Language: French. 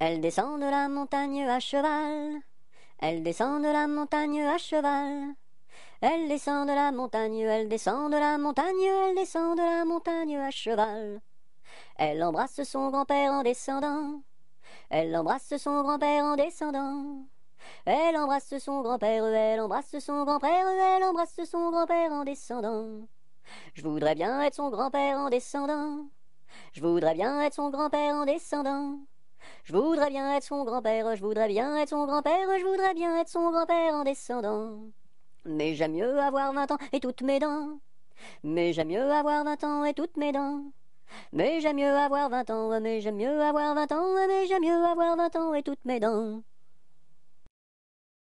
Elle descend de la montagne à cheval. Elle descend de la montagne à cheval. Elle descend de la montagne, elle descend de la montagne, elle descend de la montagne à cheval. Elle embrasse son grand-père en descendant. Elle embrasse son grand-père en descendant. Elle embrasse son grand-père, elle embrasse son grand-père, elle embrasse son grand-père en descendant. Je voudrais bien être son grand-père en descendant. Je voudrais bien être son grand-père en descendant. Je voudrais bien être son grand-père, je voudrais bien être son grand-père, je voudrais bien être son grand-père en descendant. Mais j'aime mieux avoir vingt ans et toutes mes dents. Mais j'aime mieux avoir vingt ans et toutes mes dents. Mais j'aime mieux avoir vingt ans, mais j'aime mieux avoir vingt ans, mais j'aime mieux avoir vingt ans et toutes mes dents.